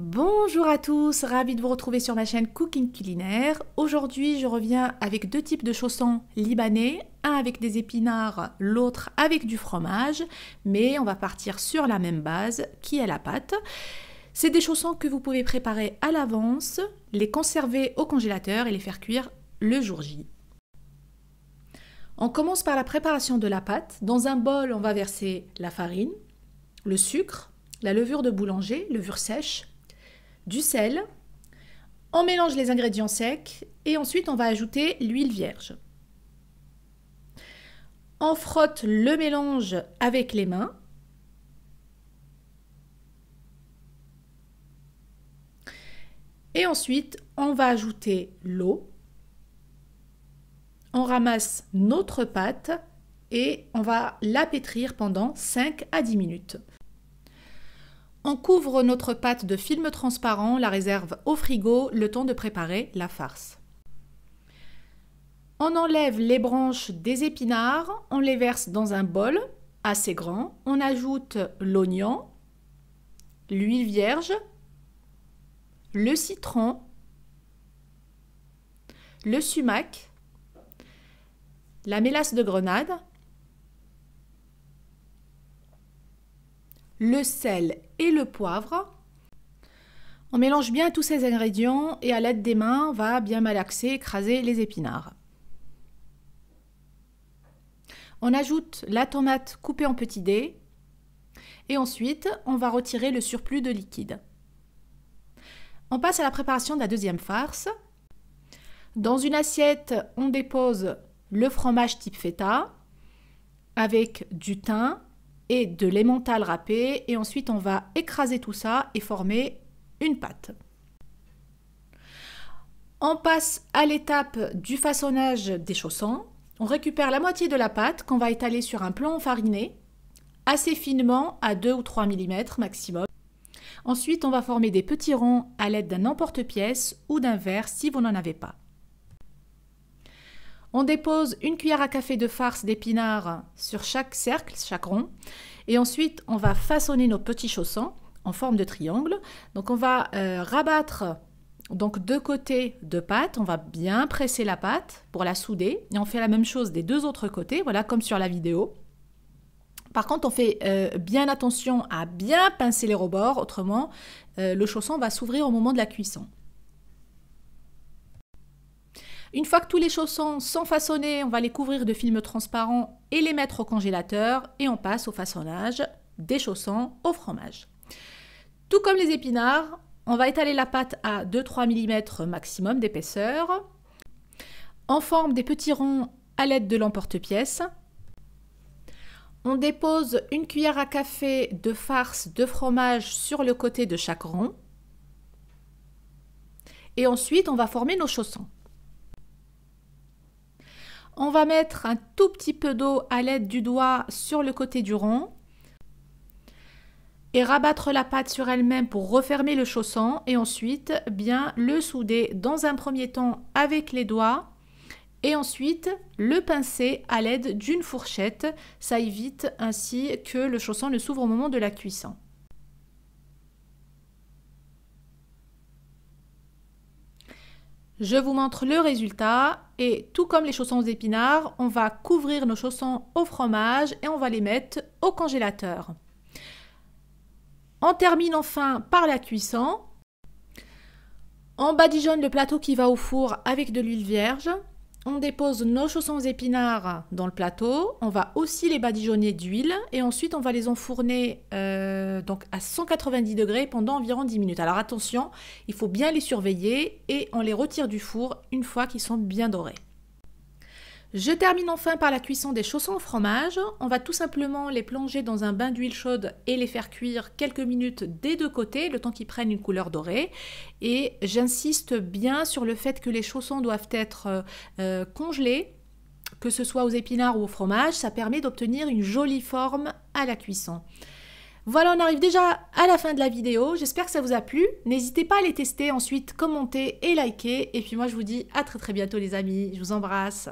Bonjour à tous, ravi de vous retrouver sur ma chaîne Cooking Culinaire. Aujourd'hui, je reviens avec deux types de chaussons libanais, un avec des épinards, l'autre avec du fromage, mais on va partir sur la même base qui est la pâte. C'est des chaussons que vous pouvez préparer à l'avance, les conserver au congélateur et les faire cuire le jour J. On commence par la préparation de la pâte. Dans un bol, on va verser la farine, le sucre, la levure de boulanger, levure sèche, du sel, on mélange les ingrédients secs et ensuite on va ajouter l'huile vierge. On frotte le mélange avec les mains. Et ensuite, on va ajouter l'eau. On ramasse notre pâte et on va la pétrir pendant 5 à 10 minutes. On couvre notre pâte de film transparent, la réserve au frigo, le temps de préparer la farce. On enlève les branches des épinards, on les verse dans un bol assez grand, on ajoute l'oignon, l'huile vierge, le citron, le sumac, la mélasse de grenade le sel et le poivre. On mélange bien tous ces ingrédients et à l'aide des mains, on va bien malaxer, écraser les épinards. On ajoute la tomate coupée en petits dés et ensuite, on va retirer le surplus de liquide. On passe à la préparation de la deuxième farce. Dans une assiette, on dépose le fromage type feta avec du thym, et de l'emmental râpé et ensuite on va écraser tout ça et former une pâte. On passe à l'étape du façonnage des chaussons. On récupère la moitié de la pâte qu'on va étaler sur un plan fariné assez finement à 2 ou 3 mm maximum. Ensuite, on va former des petits ronds à l'aide d'un emporte-pièce ou d'un verre si vous n'en avez pas. On dépose une cuillère à café de farce d'épinards sur chaque cercle, chaque rond. Et ensuite, on va façonner nos petits chaussons en forme de triangle. Donc on va euh, rabattre donc deux côtés de pâte. On va bien presser la pâte pour la souder. Et on fait la même chose des deux autres côtés, voilà comme sur la vidéo. Par contre, on fait euh, bien attention à bien pincer les rebords, autrement euh, le chausson va s'ouvrir au moment de la cuisson. Une fois que tous les chaussons sont façonnés, on va les couvrir de film transparent et les mettre au congélateur et on passe au façonnage des chaussons au fromage. Tout comme les épinards, on va étaler la pâte à 2-3 mm maximum d'épaisseur. On forme des petits ronds à l'aide de l'emporte-pièce. On dépose une cuillère à café de farce de fromage sur le côté de chaque rond. Et ensuite, on va former nos chaussons. On va mettre un tout petit peu d'eau à l'aide du doigt sur le côté du rond et rabattre la pâte sur elle-même pour refermer le chausson et ensuite bien le souder dans un premier temps avec les doigts et ensuite le pincer à l'aide d'une fourchette. Ça évite ainsi que le chausson ne s'ouvre au moment de la cuisson. Je vous montre le résultat et tout comme les chaussons aux épinards, on va couvrir nos chaussons au fromage et on va les mettre au congélateur. On termine enfin par la cuisson. On badigeonne le plateau qui va au four avec de l'huile vierge on dépose nos chaussons épinards dans le plateau. On va aussi les badigeonner d'huile et ensuite on va les enfourner euh, donc à 190 degrés pendant environ 10 minutes. Alors attention, il faut bien les surveiller et on les retire du four une fois qu'ils sont bien dorés. Je termine enfin par la cuisson des chaussons au fromage. On va tout simplement les plonger dans un bain d'huile chaude et les faire cuire quelques minutes des deux côtés, le temps qu'ils prennent une couleur dorée. Et j'insiste bien sur le fait que les chaussons doivent être euh, euh, congelés, que ce soit aux épinards ou au fromage. Ça permet d'obtenir une jolie forme à la cuisson. Voilà, on arrive déjà à la fin de la vidéo. J'espère que ça vous a plu. N'hésitez pas à les tester ensuite, commenter et liker. Et puis moi, je vous dis à très très bientôt les amis. Je vous embrasse.